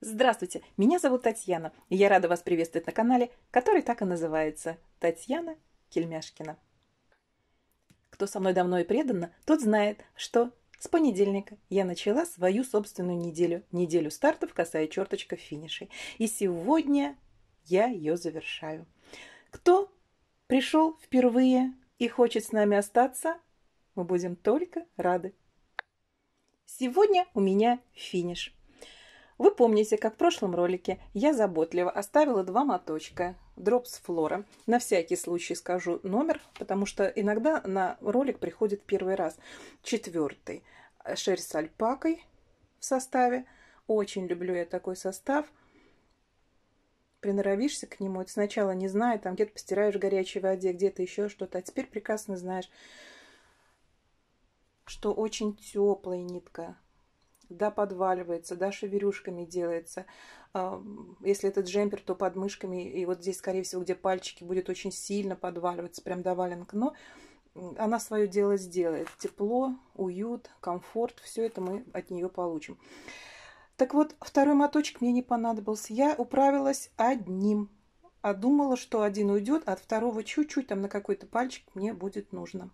Здравствуйте, меня зовут Татьяна, и я рада вас приветствовать на канале, который так и называется «Татьяна Кельмяшкина». Кто со мной давно и преданно, тот знает, что с понедельника я начала свою собственную неделю, неделю стартов, касая черточка финишей. И сегодня я ее завершаю. Кто пришел впервые и хочет с нами остаться, мы будем только рады. Сегодня у меня финиш – вы помните, как в прошлом ролике я заботливо оставила два моточка Drops Flora. На всякий случай скажу номер, потому что иногда на ролик приходит первый раз. Четвертый. Шерсть с альпакой в составе. Очень люблю я такой состав. Приноровишься к нему, это сначала не зная, там где-то постираешь в горячей воде, где-то еще что-то, а теперь прекрасно знаешь, что очень теплая нитка, да, подваливается, да, шеверюшками делается. Если это джемпер, то подмышками, и вот здесь, скорее всего, где пальчики будет очень сильно подваливаться, прям до валенок, но она свое дело сделает. Тепло, уют, комфорт, все это мы от нее получим. Так вот, второй моточек мне не понадобился. Я управилась одним, а думала, что один уйдет, а от второго чуть-чуть там на какой-то пальчик мне будет нужно.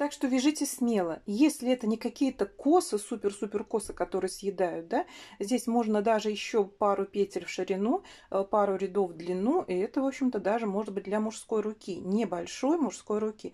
Так что вяжите смело. Если это не какие-то косы, супер-супер косы, которые съедают, да, здесь можно даже еще пару петель в ширину, э, пару рядов в длину, и это, в общем-то, даже может быть для мужской руки, небольшой мужской руки.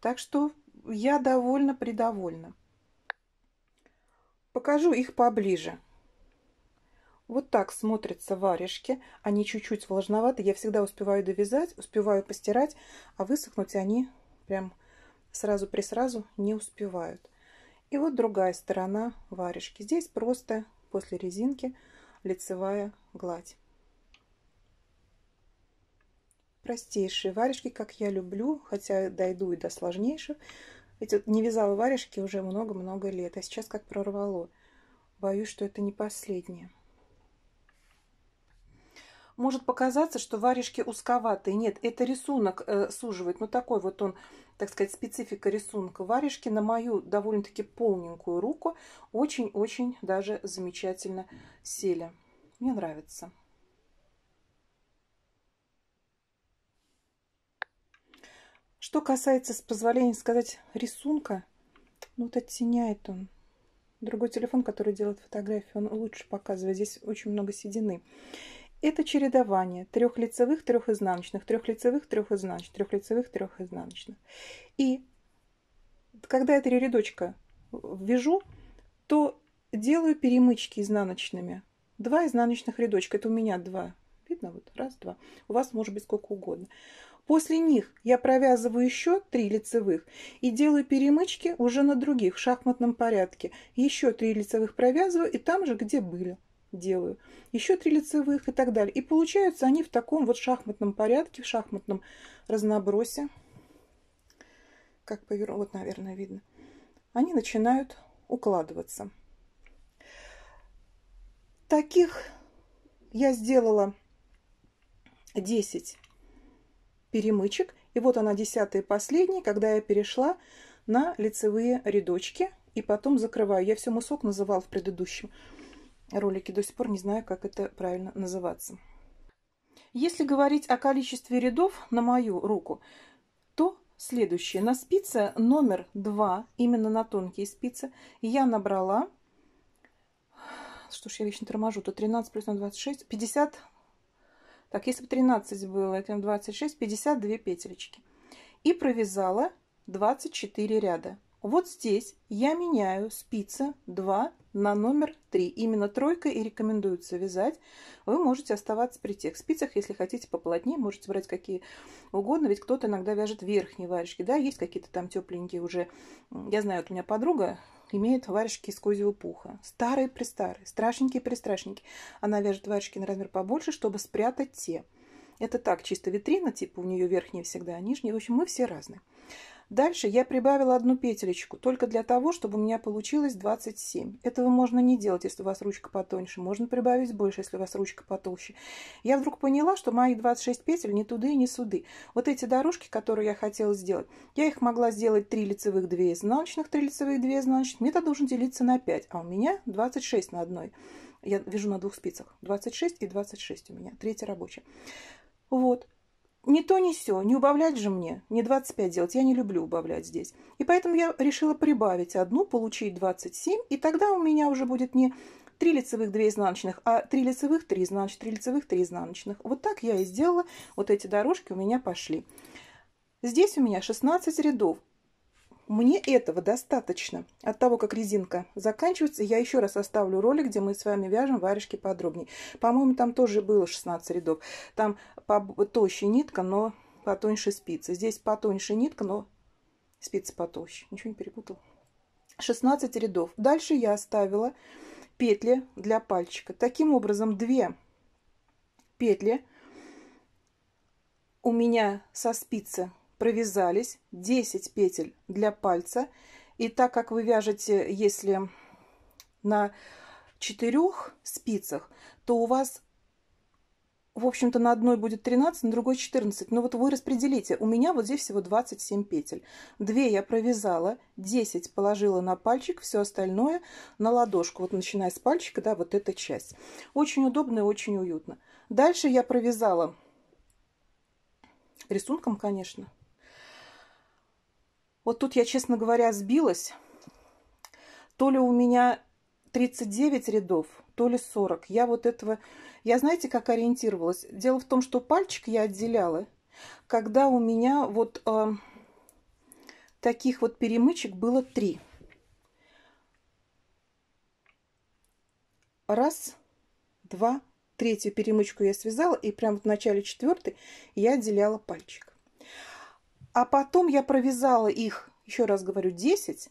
Так что я довольна-придовольна. Покажу их поближе. Вот так смотрятся варежки. Они чуть-чуть влажноваты. Я всегда успеваю довязать, успеваю постирать, а высохнуть они прям сразу при сразу не успевают. И вот другая сторона варежки. Здесь просто после резинки лицевая гладь. Простейшие варежки, как я люблю, хотя дойду и до сложнейших. Ведь вот не вязала варежки уже много-много лет, а сейчас как прорвало. Боюсь, что это не последнее может показаться, что варежки узковатые. Нет, это рисунок э, суживает. Ну, такой вот он, так сказать, специфика рисунка варежки на мою довольно-таки полненькую руку. Очень-очень даже замечательно сели. Мне нравится. Что касается, с позволения сказать, рисунка, ну, вот оттеняет он. Другой телефон, который делает фотографии, он лучше показывает. Здесь очень много седины. Это чередование трех лицевых, трех изнаночных, трех лицевых, трех изнаночных, трех лицевых, трех изнаночных. И когда я три рядочка вяжу, то делаю перемычки изнаночными. Два изнаночных рядочка. Это у меня два. Видно? Вот раз, два. У вас может быть сколько угодно. После них я провязываю еще три лицевых и делаю перемычки уже на других в шахматном порядке. Еще три лицевых провязываю и там же, где были делаю, еще три лицевых и так далее. И получаются они в таком вот шахматном порядке, в шахматном разнобросе. Как поверну, вот, наверное, видно. Они начинают укладываться. Таких я сделала 10 перемычек. И вот она десятая и последняя, когда я перешла на лицевые рядочки и потом закрываю. Я все мысок называл в предыдущем ролики. До сих пор не знаю, как это правильно называться. Если говорить о количестве рядов на мою руку, то следующее. На спице номер два, именно на тонкие спицы, я набрала, что ж я вечно торможу, то 13 плюс на 26, 50, так, если бы 13 было, это 26, 52 петелечки. И провязала 24 ряда. Вот здесь я меняю спицы 2 на номер 3. Именно тройка и рекомендуется вязать. Вы можете оставаться при тех спицах, если хотите поплотнее, можете брать какие угодно, ведь кто-то иногда вяжет верхние варежки, да, есть какие-то там тепленькие уже. Я знаю, вот у меня подруга имеет варежки из козьего пуха. Старые-престарые, страшненькие-престрашненькие. Она вяжет варежки на размер побольше, чтобы спрятать те. Это так, чисто витрина, типа у нее верхняя всегда, а нижняя. В общем, мы все разные. Дальше я прибавила одну петелечку, только для того, чтобы у меня получилось 27. Этого можно не делать, если у вас ручка потоньше. Можно прибавить больше, если у вас ручка потолще. Я вдруг поняла, что мои 26 петель не туды и не суды. Вот эти дорожки, которые я хотела сделать, я их могла сделать 3 лицевых, 2 изнаночных, 3 лицевых, 2 изнаночных. Мне это должен делиться на 5, а у меня 26 на одной. Я вяжу на двух спицах. 26 и 26 у меня. Третья рабочая. Вот. не то, не все Не убавлять же мне. Не 25 делать. Я не люблю убавлять здесь. И поэтому я решила прибавить одну, получить 27. И тогда у меня уже будет не 3 лицевых, 2 изнаночных, а 3 лицевых, 3 изнаночных, 3 лицевых, 3 изнаночных. Вот так я и сделала. Вот эти дорожки у меня пошли. Здесь у меня 16 рядов. Мне этого достаточно. От того, как резинка заканчивается, я еще раз оставлю ролик, где мы с вами вяжем варежки подробнее. По-моему, там тоже было 16 рядов. Там потолще нитка, но потоньше спицы. Здесь потоньше нитка, но спицы потолще. Ничего не перепутал. 16 рядов. Дальше я оставила петли для пальчика. Таким образом, две петли у меня со спицы провязались 10 петель для пальца. И так как вы вяжете, если на четырех спицах, то у вас, в общем-то, на одной будет 13, на другой 14. Но ну вот вы распределите. У меня вот здесь всего 27 петель. Две я провязала, 10 положила на пальчик, все остальное на ладошку. Вот начиная с пальчика, да, вот эта часть. Очень удобно и очень уютно. Дальше я провязала рисунком, конечно, вот тут я, честно говоря, сбилась. То ли у меня 39 рядов, то ли 40. Я вот этого... Я знаете, как ориентировалась? Дело в том, что пальчик я отделяла, когда у меня вот э, таких вот перемычек было три. Раз, два, третью перемычку я связала, и прямо в начале четвертой я отделяла пальчик. А потом я провязала их, еще раз говорю, 10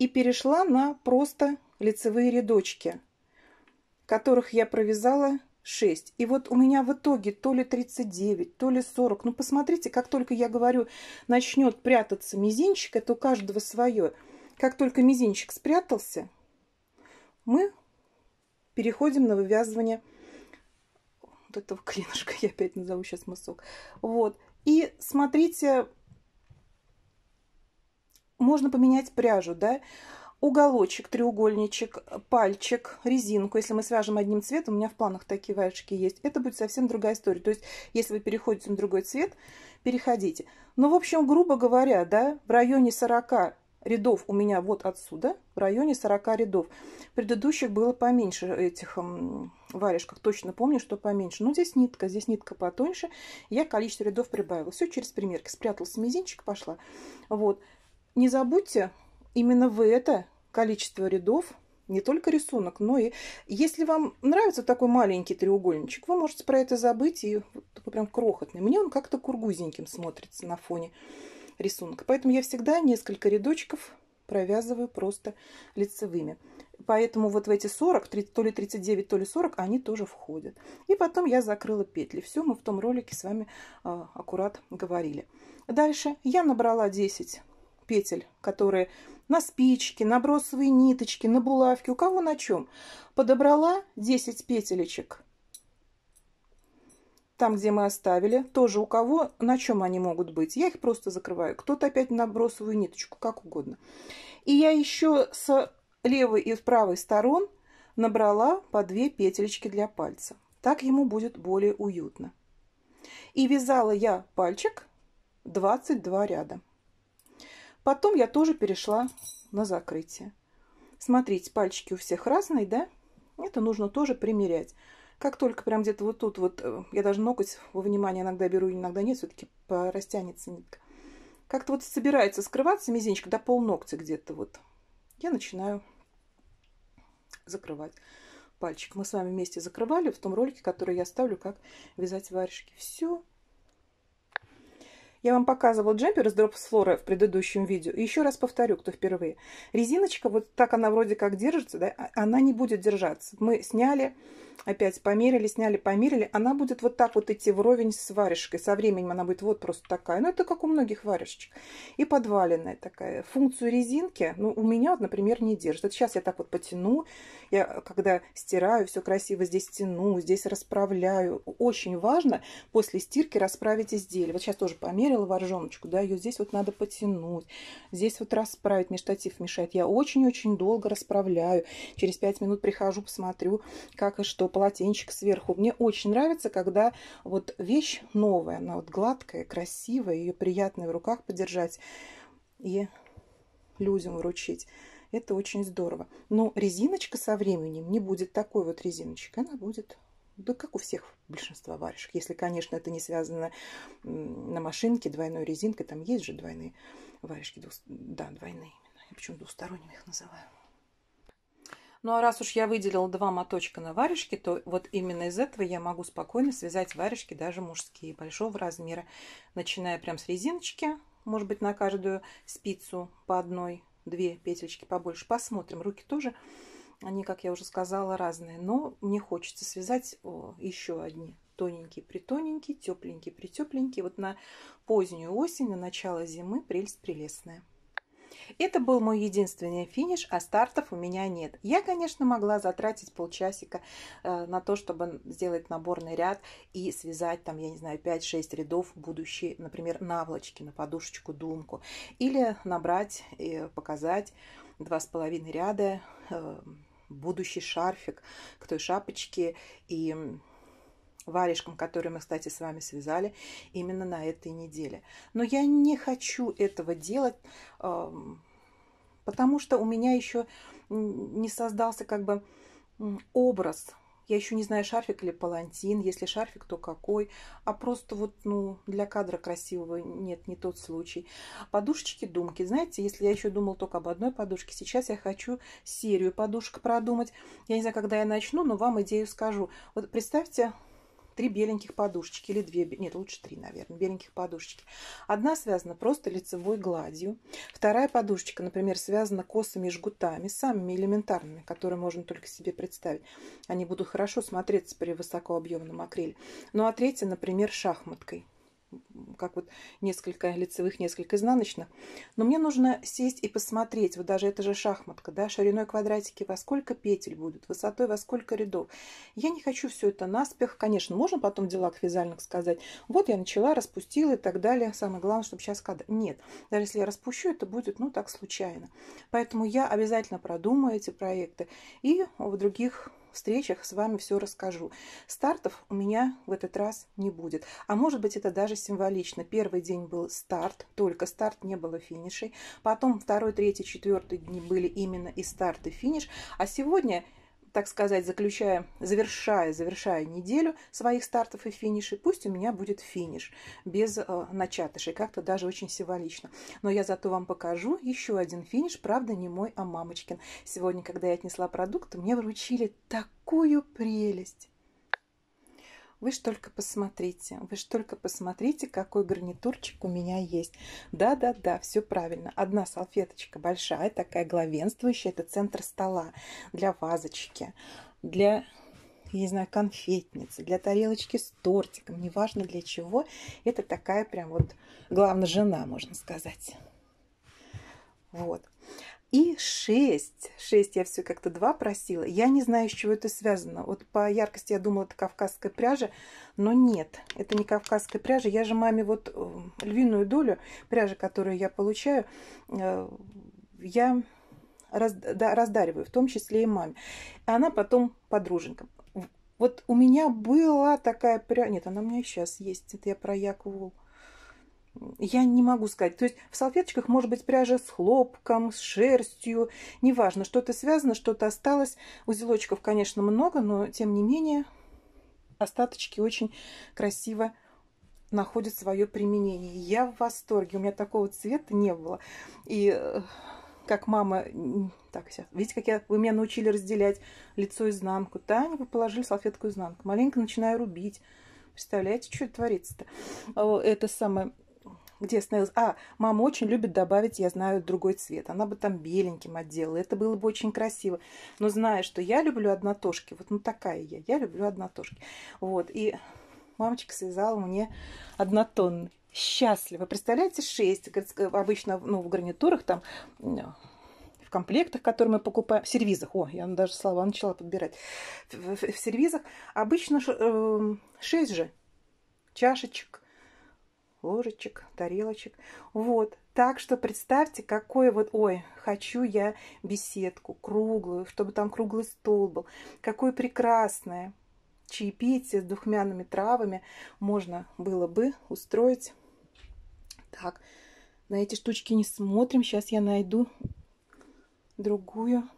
и перешла на просто лицевые рядочки, которых я провязала 6. И вот у меня в итоге то ли 39, то ли 40. Ну, посмотрите, как только я говорю, начнет прятаться мизинчик, это у каждого свое. Как только мизинчик спрятался, мы переходим на вывязывание вот этого клинышка, я опять назову сейчас мысок. Вот. И смотрите, можно поменять пряжу, да, уголочек, треугольничек, пальчик, резинку. Если мы свяжем одним цветом, у меня в планах такие варежки есть, это будет совсем другая история. То есть, если вы переходите на другой цвет, переходите. Но, ну, в общем, грубо говоря, да, в районе 40 рядов у меня вот отсюда, в районе 40 рядов. Предыдущих было поменьше этих варежках точно помню, что поменьше. Но здесь нитка, здесь нитка потоньше. Я количество рядов прибавила. Все через примерки. Спрятался мизинчик, пошла. Вот. Не забудьте, именно вы это количество рядов не только рисунок, но и если вам нравится такой маленький треугольничек, вы можете про это забыть и вот такой прям крохотный. Мне он как-то кургузеньким смотрится на фоне рисунка. Поэтому я всегда несколько рядочков провязываю просто лицевыми. Поэтому вот в эти 40, 30, то ли 39, то ли 40, они тоже входят. И потом я закрыла петли. Все мы в том ролике с вами а, аккурат говорили. Дальше я набрала 10 петель, которые на спички, на бросовые ниточки, на булавки, у кого на чем. Подобрала 10 петелечек. Там, где мы оставили, тоже у кого, на чем они могут быть. Я их просто закрываю. Кто-то опять на бросовую ниточку, как угодно. И я еще с левой и с правой сторон набрала по две петелечки для пальца. Так ему будет более уютно. И вязала я пальчик 22 ряда. Потом я тоже перешла на закрытие. Смотрите, пальчики у всех разные, да? Это нужно тоже примерять. Как только прям где-то вот тут, вот э, я даже ноготь во внимание иногда беру, иногда нет, все-таки растянется нитка. Как-то вот собирается скрываться мизинчик до ногтя где-то вот я начинаю закрывать пальчик. Мы с вами вместе закрывали в том ролике, который я ставлю, как вязать варежки. Все. Я вам показывала джемпер из Drops Flora в предыдущем видео. И еще раз повторю, кто впервые. Резиночка, вот так она вроде как держится, да, а, она не будет держаться. Мы сняли опять померили, сняли, померили, она будет вот так вот идти вровень с варежкой. Со временем она будет вот просто такая. Ну, это как у многих варежечек. И подваленная такая. Функцию резинки, ну, у меня, вот, например, не держит. Это сейчас я так вот потяну. Я, когда стираю, все красиво здесь тяну, здесь расправляю. Очень важно после стирки расправить изделие. Вот сейчас тоже померила варжоночку, да, ее здесь вот надо потянуть. Здесь вот расправить, мне штатив мешает. Я очень-очень долго расправляю. Через 5 минут прихожу, посмотрю, как и что сделал полотенчик сверху. Мне очень нравится, когда вот вещь новая, она вот гладкая, красивая, ее приятно в руках подержать и людям вручить. Это очень здорово. Но резиночка со временем не будет такой вот резиночкой. Она будет, да как у всех большинства варежек. Если, конечно, это не связано на машинке двойной резинкой. Там есть же двойные варежки. Да, двойные именно. Я почему двусторонними их называю. Ну а раз уж я выделила два моточка на варежки, то вот именно из этого я могу спокойно связать варежки даже мужские большого размера, начиная прям с резиночки, может быть на каждую спицу по одной, две петельки побольше. Посмотрим, руки тоже, они, как я уже сказала, разные, но мне хочется связать еще одни тоненький, притоненький, тепленький, притепленький. Вот на позднюю осень, на начало зимы прелесть прелестная. Это был мой единственный финиш, а стартов у меня нет. Я, конечно, могла затратить полчасика э, на то, чтобы сделать наборный ряд и связать там, я не знаю, 5-6 рядов будущей, например, наволочки на подушечку, думку. Или набрать и э, показать два с половиной ряда э, будущий шарфик к той шапочке и варежкам, которые мы, кстати, с вами связали именно на этой неделе. Но я не хочу этого делать, эм, потому что у меня еще не создался как бы образ. Я еще не знаю, шарфик или палантин. Если шарфик, то какой. А просто вот, ну, для кадра красивого нет, не тот случай. Подушечки, думки. Знаете, если я еще думал только об одной подушке, сейчас я хочу серию подушек продумать. Я не знаю, когда я начну, но вам идею скажу. Вот представьте, три беленьких подушечки или две, нет, лучше три, наверное, беленьких подушечки. Одна связана просто лицевой гладью, вторая подушечка, например, связана косами и жгутами, самыми элементарными, которые можно только себе представить. Они будут хорошо смотреться при высокообъемном акриле. Ну а третья, например, шахматкой как вот несколько лицевых, несколько изнаночных. Но мне нужно сесть и посмотреть, вот даже это же шахматка, да, шириной квадратики во сколько петель будут, высотой во сколько рядов. Я не хочу все это наспех, конечно, можно потом делах вязальных сказать, вот я начала, распустила и так далее, самое главное, чтобы сейчас кадр. Нет, даже если я распущу, это будет, ну, так случайно. Поэтому я обязательно продумаю эти проекты и в других встречах с вами все расскажу. Стартов у меня в этот раз не будет. А может быть это даже символично. Первый день был старт, только старт, не было финишей. Потом второй, третий, четвертый дни были именно и старт, и финиш. А сегодня так сказать, заключая, завершая, завершая неделю своих стартов и финишей, пусть у меня будет финиш без э, начатышей, как-то даже очень символично. Но я зато вам покажу еще один финиш, правда, не мой, а мамочкин. Сегодня, когда я отнесла продукт, мне вручили такую прелесть. Вы ж только посмотрите, вы ж только посмотрите, какой гарнитурчик у меня есть. Да-да-да, все правильно. Одна салфеточка большая, такая главенствующая, это центр стола для вазочки, для я не знаю, конфетницы, для тарелочки с тортиком, неважно для чего. Это такая прям вот главная жена, можно сказать. Вот. И шесть, шесть я все как-то два просила. Я не знаю, с чего это связано. Вот по яркости я думала, это кавказская пряжа, но нет, это не кавказская пряжа. Я же маме вот э, львиную долю пряжи, которую я получаю, э, я раз, да, раздариваю, в том числе и маме. она потом подруженькам. Вот у меня была такая пряжа... Нет, она у меня сейчас есть. Это я про Якову я не могу сказать. То есть в салфеточках может быть пряжа с хлопком, с шерстью, неважно, что-то связано, что-то осталось. Узелочков, конечно, много, но тем не менее остаточки очень красиво находят свое применение. Я в восторге, у меня такого цвета не было. И э, как мама... Так, сейчас. Видите, как я... вы меня научили разделять лицо изнанку. Таня, вы положили салфетку изнанку. Маленько начинаю рубить. Представляете, что творится-то? Э, это самое где остановилась? А, мама очень любит добавить, я знаю, другой цвет. Она бы там беленьким отделала. Это было бы очень красиво. Но зная, что я люблю однотошки, вот ну такая я, я люблю однотошки. Вот, и мамочка связала мне однотонный. Счастливо. Представляете, 6. Обычно ну, в гарнитурах там в комплектах, которые мы покупаем, в сервизах, о, я даже слова начала подбирать, в, в, в сервизах обычно 6 эм, же чашечек, ложечек, тарелочек. Вот, так что представьте, какой вот, ой, хочу я беседку круглую, чтобы там круглый стол был. Какое прекрасное чаепитие с духмяными травами можно было бы устроить. Так, на эти штучки не смотрим. Сейчас я найду другую.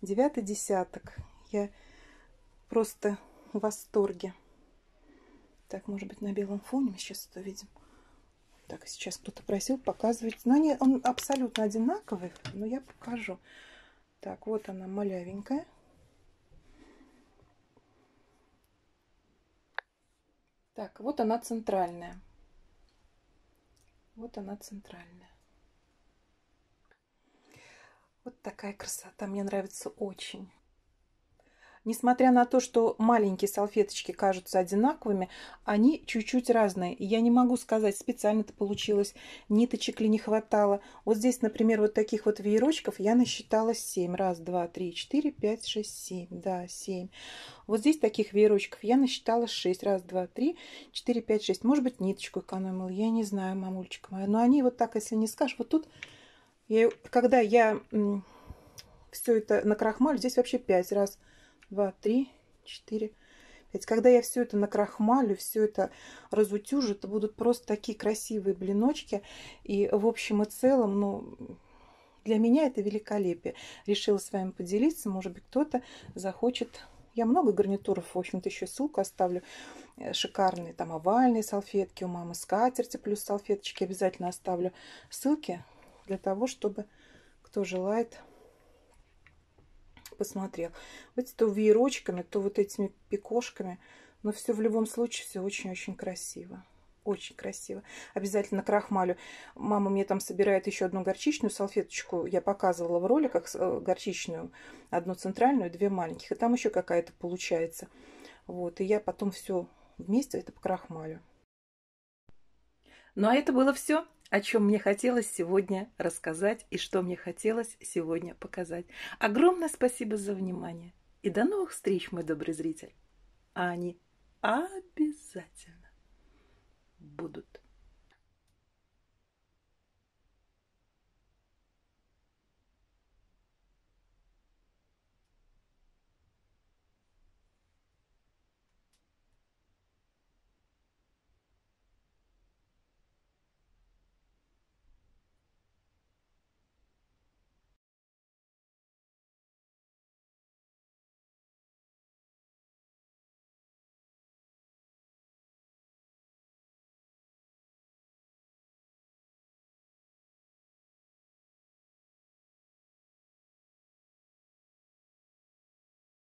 Девятый десяток. Я просто в восторге. Так, может быть, на белом фоне мы сейчас это видим. Так, сейчас кто-то просил показывать. Знания, ну, он абсолютно одинаковый, но я покажу. Так, вот она малявенькая. Так, вот она центральная. Вот она центральная. Вот такая красота. Мне нравится очень. Несмотря на то, что маленькие салфеточки кажутся одинаковыми, они чуть-чуть разные. Я не могу сказать, специально это получилось, ниточек ли не хватало. Вот здесь, например, вот таких вот веерочков я насчитала 7. Раз, два, три, четыре, пять, шесть, семь. Да, семь. Вот здесь таких веерочков я насчитала 6. Раз, два, три, четыре, пять, шесть. Может быть, ниточку экономила, я не знаю, мамульчик моя. Но они вот так, если не скажешь, вот тут, я, когда я все это накрахмалю, здесь вообще 5 раз, два, три, четыре, пять. Когда я все это накрахмалю, все это разутюжу, это будут просто такие красивые блиночки. И в общем и целом, ну, для меня это великолепие. Решила с вами поделиться, может быть, кто-то захочет я много гарнитуров, в общем-то, еще ссылку оставлю. Э, шикарные там овальные салфетки у мамы, скатерти плюс салфеточки. Обязательно оставлю ссылки для того, чтобы кто желает посмотрел. Видите, то веерочками, то вот этими пикошками. Но все в любом случае, все очень-очень красиво. Очень красиво. Обязательно крахмалю. Мама мне там собирает еще одну горчичную салфеточку. Я показывала в роликах э, горчичную. Одну центральную, две маленьких. И там еще какая-то получается. Вот. И я потом все вместе это покрахмалю. Ну а это было все о чем мне хотелось сегодня рассказать и что мне хотелось сегодня показать. Огромное спасибо за внимание. И до новых встреч, мой добрый зритель. А они обязательно будут.